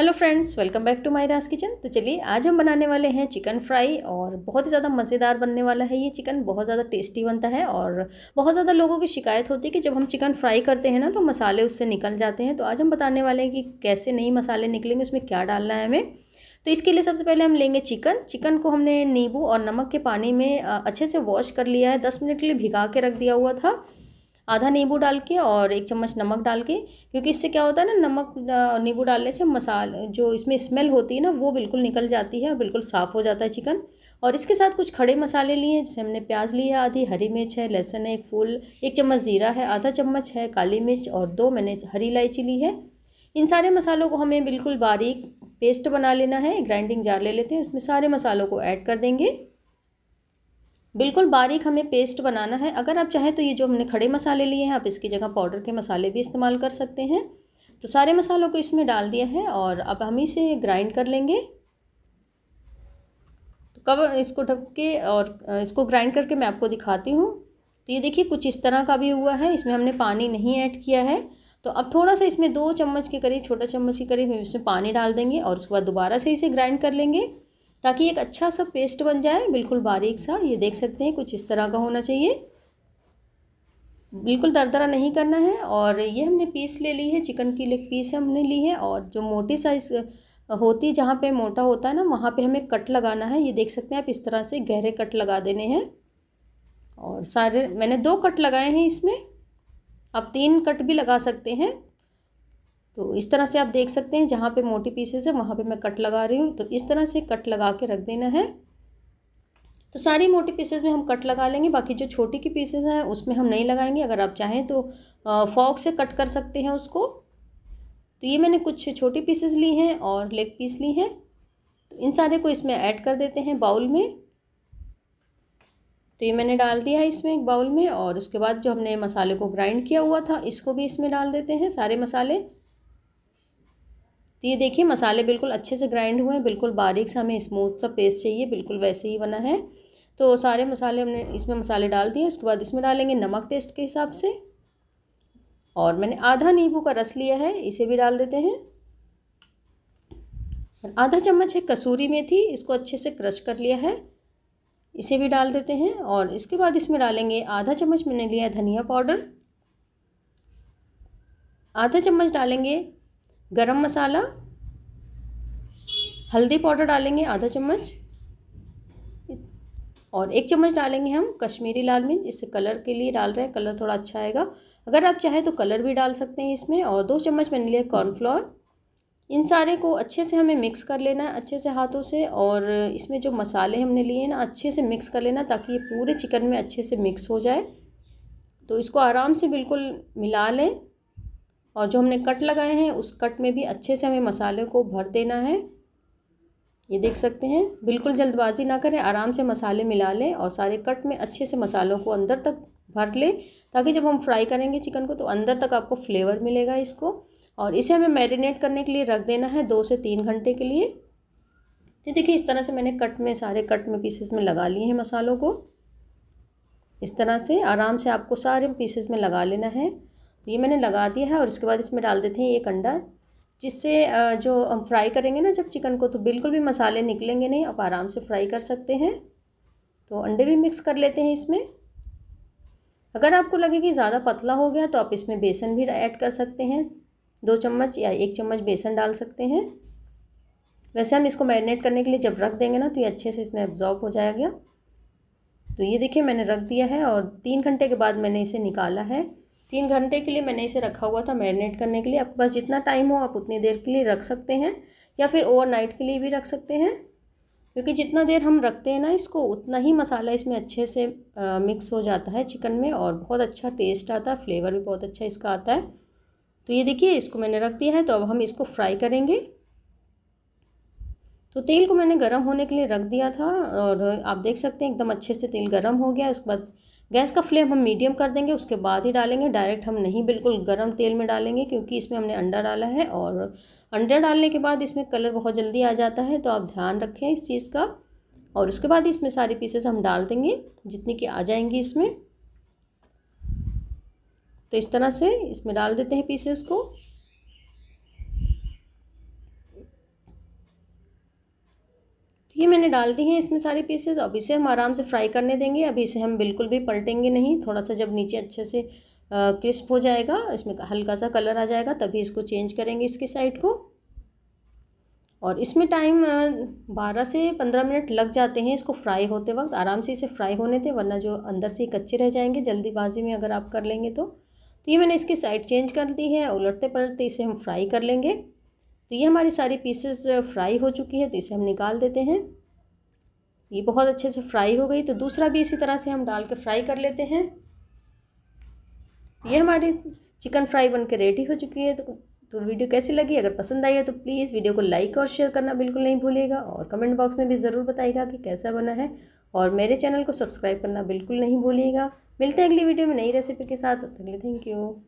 hello friends welcome back to my Ras kitchen तो चलिए आज हम बनाने वाले हैं चिकन फ्राई और बहुत ही ज़्यादा मज़ेदार बनने वाला है ये चिकन बहुत ज़्यादा टेस्टी बनता है और बहुत ज़्यादा लोगों की शिकायत होती है कि जब हम चिकन फ्राई करते हैं ना तो मसाले उससे निकल जाते हैं तो आज हम बताने वाले हैं कि कैसे नई मसाले निकलेंगे उसमें क्या डालना है हमें तो इसके लिए सबसे पहले हम लेंगे चिकन चिकन को हमने नींबू और नमक के पानी में अच्छे से वॉश कर लिया है दस मिनट के लिए भिगा के रख दिया हुआ था आधा नींबू डाल के और एक चम्मच नमक डाल के क्योंकि इससे क्या होता है ना नमक नींबू डालने से मसाल जो इसमें स्मेल होती है ना वो बिल्कुल निकल जाती है और बिल्कुल साफ़ हो जाता है चिकन और इसके साथ कुछ खड़े मसाले लिए हैं जैसे हमने प्याज ली है आधी हरी मिर्च है लहसुन है एक फूल एक चम्मच ज़ीरा है आधा चम्मच है काली मिर्च और दो मैंने हरी इलायची ली है इन सारे मसालों को हमें बिल्कुल बारीक पेस्ट बना लेना है ग्राइंडिंग जार ले लेते हैं उसमें सारे मसालों को ऐड कर देंगे बिल्कुल बारीक हमें पेस्ट बनाना है अगर आप चाहें तो ये जो हमने खड़े मसाले लिए हैं आप इसकी जगह पाउडर के मसाले भी इस्तेमाल कर सकते हैं तो सारे मसालों को इसमें डाल दिया है और अब हम इसे ग्राइंड कर लेंगे तो कब इसको ढक के और इसको ग्राइंड करके मैं आपको दिखाती हूँ तो ये देखिए कुछ इस तरह का भी हुआ है इसमें हमने पानी नहीं ऐड किया है तो अब थोड़ा सा इसमें दो चम्मच के करीब छोटा चम्मच के करीब हम इसमें पानी डाल देंगे और उसके बाद दोबारा से इसे ग्राइंड कर लेंगे ताकि एक अच्छा सा पेस्ट बन जाए बिल्कुल बारीक सा ये देख सकते हैं कुछ इस तरह का होना चाहिए बिल्कुल दरदरा नहीं करना है और ये हमने पीस ले ली है चिकन की लेग पीस हमने ली है और जो मोटी साइज़ होती है जहाँ पर मोटा होता है ना वहाँ पे हमें कट लगाना है ये देख सकते हैं आप इस तरह से गहरे कट लगा देने हैं और सारे मैंने दो कट लगाए हैं इसमें आप तीन कट भी लगा सकते हैं तो इस तरह से आप देख सकते हैं जहाँ पे मोटी पीसेस है वहाँ पे मैं कट लगा रही हूँ तो इस तरह से कट लगा के रख देना है तो सारी मोटी पीसेस में हम कट लगा लेंगे बाकी जो छोटी की पीसेस हैं उसमें हम नहीं लगाएंगे अगर आप चाहें तो फॉक से कट कर सकते हैं उसको तो ये मैंने कुछ छोटी पीसेस ली हैं और लेग पीस ली हैं तो इन सारे को इसमें ऐड कर देते हैं बाउल में तो ये मैंने डाल दिया है इसमें एक बाउल में और उसके बाद जो हमने मसाले को ग्राइंड किया हुआ था इसको भी इसमें डाल देते हैं सारे मसाले तो ये देखिए मसाले बिल्कुल अच्छे से ग्राइंड हुए हैं बिल्कुल बारीक सा हमें स्मूथ सा पेस्ट चाहिए बिल्कुल वैसे ही बना है तो सारे मसाले हमने इसमें मसाले डाल दिए उसके बाद इसमें डालेंगे नमक टेस्ट के हिसाब से और मैंने आधा नींबू का रस लिया है इसे भी डाल देते हैं आधा चम्मच है कसूरी मेथी इसको अच्छे से क्रश कर लिया है इसे भी डाल देते हैं और इसके बाद इसमें डालेंगे आधा चम्मच मैंने लिया है धनिया पाउडर आधा चम्मच डालेंगे गरम मसाला हल्दी पाउडर डालेंगे आधा चम्मच और एक चम्मच डालेंगे हम कश्मीरी लाल मिर्च इससे कलर के लिए डाल रहे हैं कलर थोड़ा अच्छा आएगा अगर आप चाहें तो कलर भी डाल सकते हैं इसमें और दो चम्मच मैंने लिया कॉर्नफ्लोर इन सारे को अच्छे से हमें मिक्स कर लेना है अच्छे से हाथों से और इसमें जो मसाले हमने लिए ना अच्छे से मिक्स कर लेना ताकि ये पूरे चिकन में अच्छे से मिक्स हो जाए तो इसको आराम से बिल्कुल मिला लें और जो हमने कट लगाए हैं उस कट में भी अच्छे से हमें मसाले को भर देना है ये देख सकते हैं बिल्कुल जल्दबाजी ना करें आराम से मसाले मिला लें और सारे कट में अच्छे से मसालों को अंदर तक भर लें ताकि जब हम फ्राई करेंगे चिकन को तो अंदर तक आपको फ्लेवर मिलेगा इसको और इसे हमें मैरिनेट करने के लिए रख देना है दो से तीन घंटे के लिए तो देखिए इस तरह से मैंने कट में सारे कट में पीसेस में लगा लिए हैं मसालों को इस तरह से आराम से आपको सारे पीसेस में लगा लेना है तो ये मैंने लगा दिया है और इसके बाद इसमें डाल देते हैं एक अंडा जिससे जो हम फ्राई करेंगे ना जब चिकन को तो बिल्कुल भी मसाले निकलेंगे नहीं आप आराम से फ्राई कर सकते हैं तो अंडे भी मिक्स कर लेते हैं इसमें अगर आपको लगे कि ज़्यादा पतला हो गया तो आप इसमें बेसन भी ऐड कर सकते हैं दो चम्मच या एक चम्मच बेसन डाल सकते हैं वैसे हम इसको मैरिनेट करने के लिए जब रख देंगे ना तो ये अच्छे से इसमें एब्जॉर्ब हो जाएगा तो ये देखिए मैंने रख दिया है और तीन घंटे के बाद मैंने इसे निकाला है तीन घंटे के लिए मैंने इसे रखा हुआ था मैरिनेट करने के लिए आपके पास जितना टाइम हो आप उतनी देर के लिए रख सकते हैं या फिर ओवरनाइट के लिए भी रख सकते हैं क्योंकि जितना देर हम रखते हैं ना इसको उतना ही मसाला इसमें अच्छे से आ, मिक्स हो जाता है चिकन में और बहुत अच्छा टेस्ट आता है फ्लेवर भी बहुत अच्छा इसका आता है तो ये देखिए इसको मैंने रख दिया है तो अब हम इसको फ्राई करेंगे तो तेल को मैंने गर्म होने के लिए रख दिया था और आप देख सकते हैं एकदम अच्छे से तेल गर्म हो गया उसके बाद गैस का फ्लेम हम मीडियम कर देंगे उसके बाद ही डालेंगे डायरेक्ट हम नहीं बिल्कुल गर्म तेल में डालेंगे क्योंकि इसमें हमने अंडा डाला है और अंडा डालने के बाद इसमें कलर बहुत जल्दी आ जाता है तो आप ध्यान रखें इस चीज़ का और उसके बाद इसमें सारी पीसेस हम डाल देंगे जितनी की आ जाएंगी इसमें तो इस तरह से इसमें डाल देते हैं पीसेस को तो ये मैंने डाल दी हैं इसमें सारे पीसेस अब इसे हम आराम से फ्राई करने देंगे अभी इसे हम बिल्कुल भी पलटेंगे नहीं थोड़ा सा जब नीचे अच्छे से क्रिस्प हो जाएगा इसमें हल्का सा कलर आ जाएगा तभी इसको चेंज करेंगे इसके साइड को और इसमें टाइम बारह से पंद्रह मिनट लग जाते हैं इसको फ्राई होते वक्त आराम से इसे फ्राई होने दें वरना जो अंदर से कच्चे रह जाएंगे जल्दीबाजी में अगर आप कर लेंगे तो तो ये मैंने इसकी साइड चेंज कर दी है उलटते पलटते इसे हम फ्राई कर लेंगे तो ये हमारी सारी पीसेस फ्राई हो चुकी है तो इसे हम निकाल देते हैं ये बहुत अच्छे से फ्राई हो गई तो दूसरा भी इसी तरह से हम डाल के फ्राई कर लेते हैं ये हमारी चिकन फ्राई बन के रेडी हो चुकी है तो तो वीडियो कैसी लगी अगर पसंद आई है तो प्लीज़ वीडियो को लाइक और शेयर करना बिल्कुल नहीं भूलिएगा और कमेंट बॉक्स में भी ज़रूर बताएगा कि कैसा बना है और मेरे चैनल को सब्सक्राइब करना बिल्कुल नहीं भूलिएगा मिलते हैं अगली वीडियो में नई रेसिपी के साथ तब तक थैंक यू